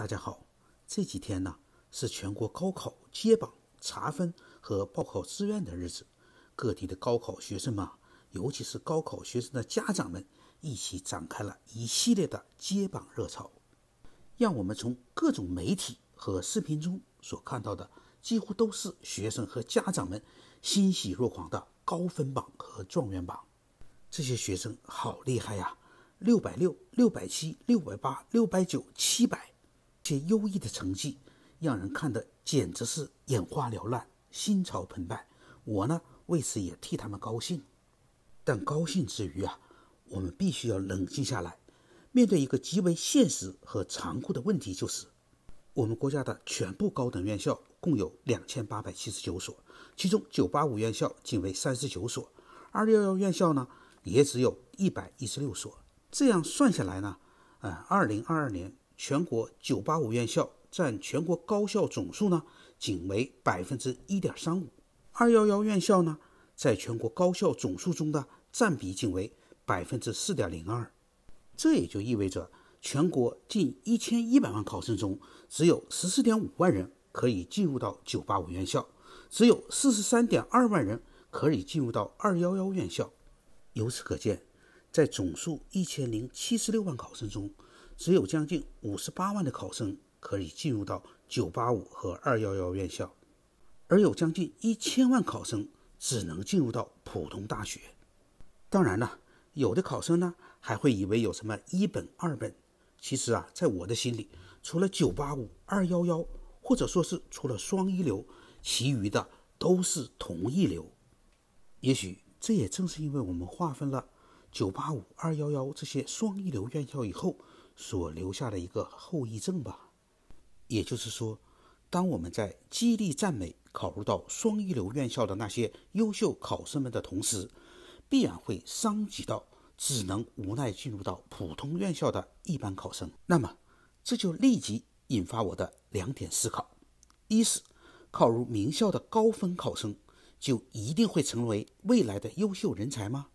大家好，这几天呢是全国高考揭榜查分和报考志愿的日子，各地的高考学生们，尤其是高考学生的家长们，一起展开了一系列的揭榜热潮。让我们从各种媒体和视频中所看到的，几乎都是学生和家长们欣喜若狂的高分榜和状元榜。这些学生好厉害呀！六百六、六百七、六百八、六百九、七百。且优异的成绩，让人看得简直是眼花缭乱、心潮澎湃。我呢为此也替他们高兴，但高兴之余啊，我们必须要冷静下来，面对一个极为现实和残酷的问题，就是我们国家的全部高等院校共有两千八百七十九所，其中“九八五”院校仅为三十九所，“二幺幺”院校呢也只有一百一十六所。这样算下来呢，呃，二零二二年。全国985院校占全国高校总数呢，仅为百分之一点三五；211院校呢，在全国高校总数中的占比仅为百分之四点零二。这也就意味着，全国近一千一百万考生中，只有十四点五万人可以进入到985院校，只有四十三点二万人可以进入到211院校。由此可见，在总数一千零七十六万考生中，只有将近五十八万的考生可以进入到九八五和二幺幺院校，而有将近一千万考生只能进入到普通大学。当然了，有的考生呢还会以为有什么一本二本。其实啊，在我的心里，除了九八五、二幺幺，或者说是除了双一流，其余的都是同一流。也许这也正是因为我们划分了九八五、二幺幺这些双一流院校以后。所留下的一个后遗症吧。也就是说，当我们在激励赞美考入到双一流院校的那些优秀考生们的同时，必然会伤及到只能无奈进入到普通院校的一般考生。那么，这就立即引发我的两点思考：一是考入名校的高分考生就一定会成为未来的优秀人才吗？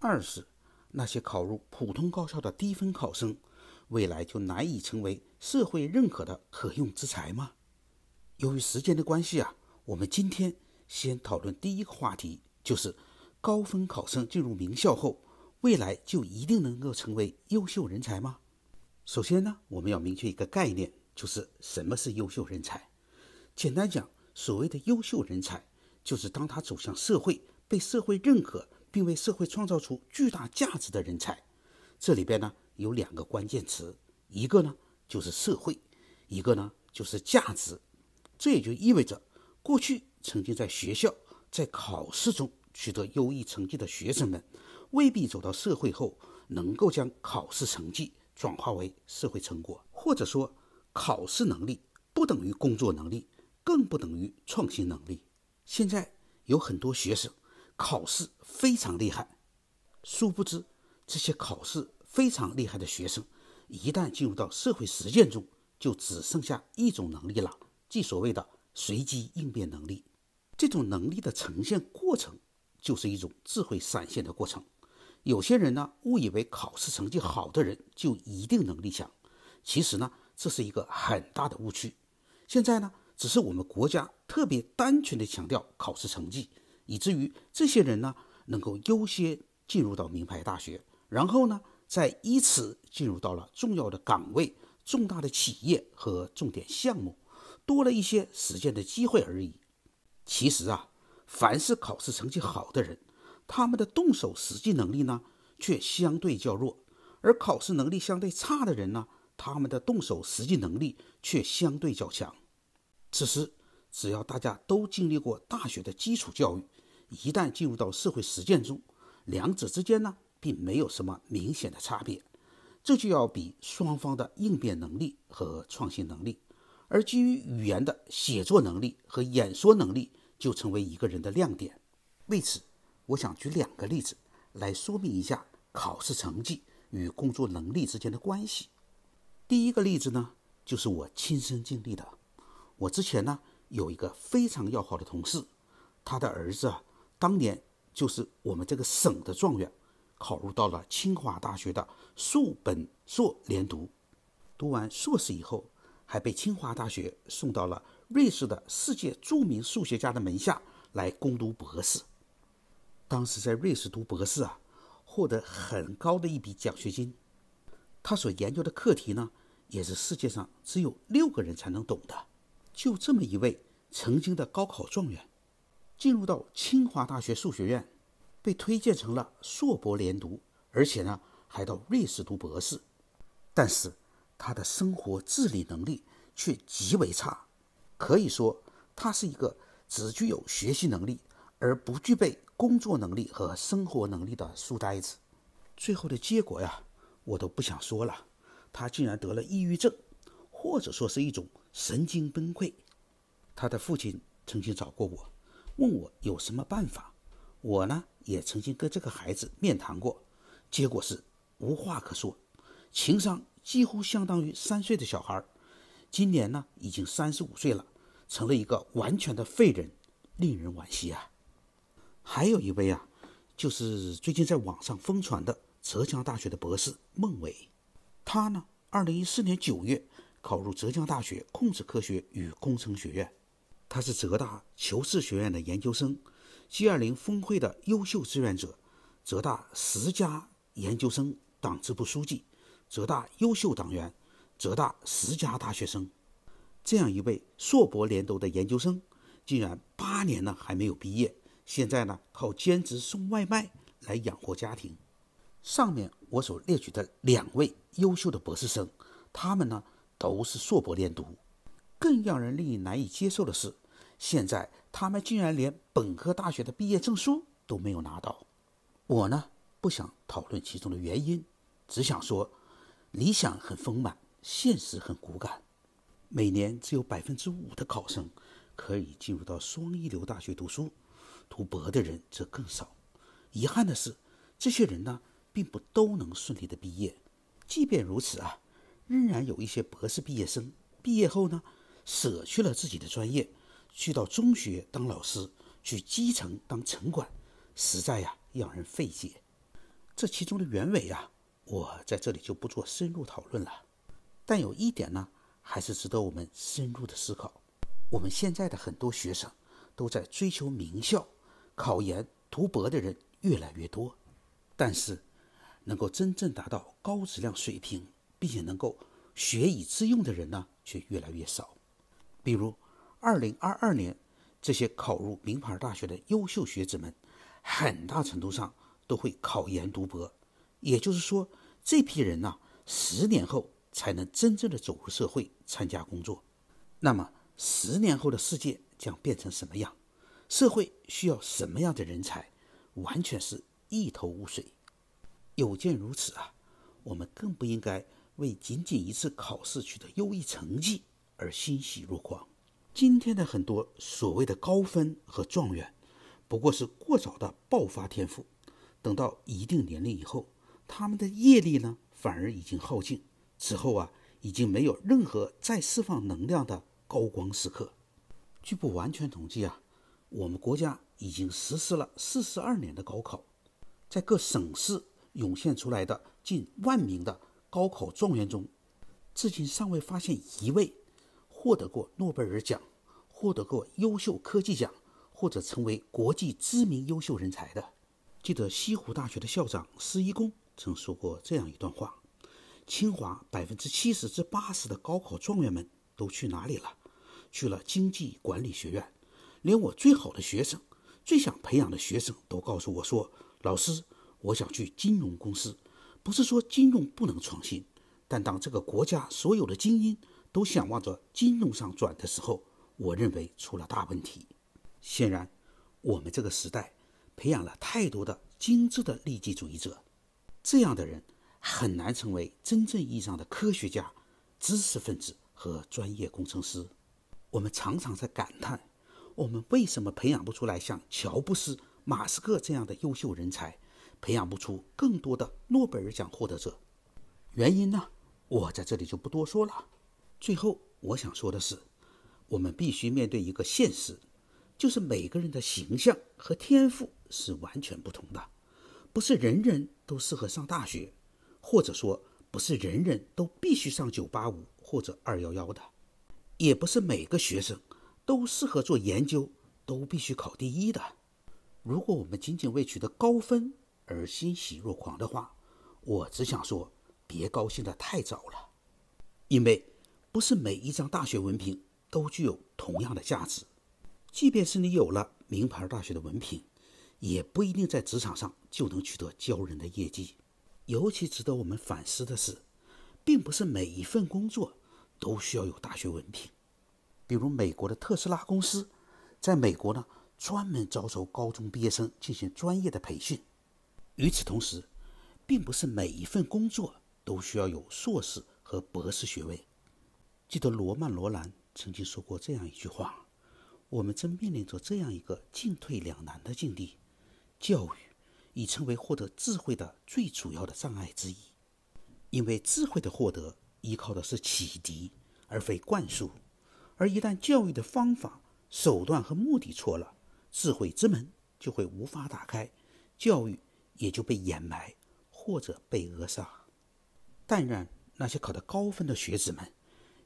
二是那些考入普通高校的低分考生？未来就难以成为社会认可的可用之才吗？由于时间的关系啊，我们今天先讨论第一个话题，就是高分考生进入名校后，未来就一定能够成为优秀人才吗？首先呢，我们要明确一个概念，就是什么是优秀人才。简单讲，所谓的优秀人才，就是当他走向社会，被社会认可，并为社会创造出巨大价值的人才。这里边呢。有两个关键词，一个呢就是社会，一个呢就是价值。这也就意味着，过去曾经在学校、在考试中取得优异成绩的学生们，未必走到社会后能够将考试成绩转化为社会成果，或者说，考试能力不等于工作能力，更不等于创新能力。现在有很多学生考试非常厉害，殊不知这些考试。非常厉害的学生，一旦进入到社会实践中，就只剩下一种能力了，即所谓的随机应变能力。这种能力的呈现过程，就是一种智慧闪现的过程。有些人呢，误以为考试成绩好的人就一定能力强，其实呢，这是一个很大的误区。现在呢，只是我们国家特别单纯地强调考试成绩，以至于这些人呢，能够优先进入到名牌大学，然后呢。在依次进入到了重要的岗位、重大的企业和重点项目，多了一些实践的机会而已。其实啊，凡是考试成绩好的人，他们的动手实际能力呢，却相对较弱；而考试能力相对差的人呢，他们的动手实际能力却相对较强。此时，只要大家都经历过大学的基础教育，一旦进入到社会实践中，两者之间呢？并没有什么明显的差别，这就要比双方的应变能力和创新能力，而基于语言的写作能力和演说能力就成为一个人的亮点。为此，我想举两个例子来说明一下考试成绩与工作能力之间的关系。第一个例子呢，就是我亲身经历的。我之前呢有一个非常要好的同事，他的儿子啊，当年就是我们这个省的状元。考入到了清华大学的硕本硕连读，读完硕士以后，还被清华大学送到了瑞士的世界著名数学家的门下来攻读博士。当时在瑞士读博士啊，获得很高的一笔奖学金。他所研究的课题呢，也是世界上只有六个人才能懂的。就这么一位曾经的高考状元，进入到清华大学数学院。被推荐成了硕博连读，而且呢还到瑞士读博士，但是他的生活自理能力却极为差，可以说他是一个只具有学习能力而不具备工作能力和生活能力的书呆子。最后的结果呀，我都不想说了，他竟然得了抑郁症，或者说是一种神经崩溃。他的父亲曾经找过我，问我有什么办法，我呢？也曾经跟这个孩子面谈过，结果是无话可说，情商几乎相当于三岁的小孩儿。今年呢，已经三十五岁了，成了一个完全的废人，令人惋惜啊！还有一位啊，就是最近在网上疯传的浙江大学的博士孟伟。他呢，二零一四年九月考入浙江大学控制科学与工程学院，他是浙大求是学院的研究生。G20 峰会的优秀志愿者，浙大十佳研究生党支部书记，浙大优秀党员，浙大十佳大学生，这样一位硕博连读的研究生，竟然八年呢还没有毕业，现在呢靠兼职送外卖来养活家庭。上面我所列举的两位优秀的博士生，他们呢都是硕博连读，更让人难以接受的是。现在他们竟然连本科大学的毕业证书都没有拿到，我呢不想讨论其中的原因，只想说，理想很丰满，现实很骨感。每年只有百分之五的考生可以进入到双一流大学读书，读博的人则更少。遗憾的是，这些人呢并不都能顺利的毕业。即便如此啊，仍然有一些博士毕业生毕业后呢舍去了自己的专业。去到中学当老师，去基层当城管，实在呀让人费解。这其中的原委呀，我在这里就不做深入讨论了。但有一点呢，还是值得我们深入的思考。我们现在的很多学生都在追求名校，考研、读博的人越来越多，但是能够真正达到高质量水平，并且能够学以致用的人呢，却越来越少。比如，二零二二年，这些考入名牌大学的优秀学子们，很大程度上都会考研读博。也就是说，这批人呢，十年后才能真正的走入社会参加工作。那么，十年后的世界将变成什么样？社会需要什么样的人才？完全是一头雾水。有鉴如此啊，我们更不应该为仅仅一次考试取得优异成绩而欣喜若狂。今天的很多所谓的高分和状元，不过是过早的爆发天赋。等到一定年龄以后，他们的业力呢，反而已经耗尽。此后啊，已经没有任何再释放能量的高光时刻。据不完全统计啊，我们国家已经实施了四十二年的高考，在各省市涌现出来的近万名的高考状元中，至今尚未发现一位获得过诺贝尔奖。获得过优秀科技奖或者成为国际知名优秀人才的。记得西湖大学的校长施一公曾说过这样一段话：“清华百分之七十至八十的高考状元们都去哪里了？去了经济管理学院。连我最好的学生、最想培养的学生都告诉我说：‘老师，我想去金融公司。’不是说金融不能创新，但当这个国家所有的精英都向往着金融上转的时候。”我认为出了大问题。显然，我们这个时代培养了太多的精致的利己主义者，这样的人很难成为真正意义上的科学家、知识分子和专业工程师。我们常常在感叹，我们为什么培养不出来像乔布斯、马斯克这样的优秀人才，培养不出更多的诺贝尔奖获得者？原因呢？我在这里就不多说了。最后，我想说的是。我们必须面对一个现实，就是每个人的形象和天赋是完全不同的，不是人人都适合上大学，或者说不是人人都必须上九八五或者二幺幺的，也不是每个学生都适合做研究，都必须考第一的。如果我们仅仅为取得高分而欣喜若狂的话，我只想说，别高兴的太早了，因为不是每一张大学文凭。都具有同样的价值。即便是你有了名牌大学的文凭，也不一定在职场上就能取得骄人的业绩。尤其值得我们反思的是，并不是每一份工作都需要有大学文凭。比如美国的特斯拉公司，在美国呢专门招收高中毕业生进行专业的培训。与此同时，并不是每一份工作都需要有硕士和博士学位。记得罗曼·罗兰。曾经说过这样一句话：“我们正面临着这样一个进退两难的境地，教育已成为获得智慧的最主要的障碍之一。因为智慧的获得依靠的是启迪，而非灌输。而一旦教育的方法、手段和目的错了，智慧之门就会无法打开，教育也就被掩埋或者被扼杀。但愿那些考得高分的学子们，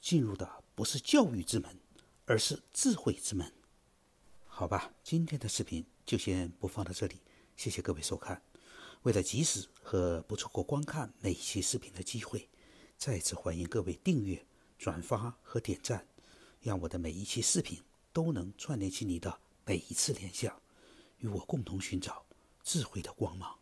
进入的……”不是教育之门，而是智慧之门。好吧，今天的视频就先播放到这里，谢谢各位收看。为了及时和不错过观看每期视频的机会，再次欢迎各位订阅、转发和点赞，让我的每一期视频都能串联起你的每一次联想，与我共同寻找智慧的光芒。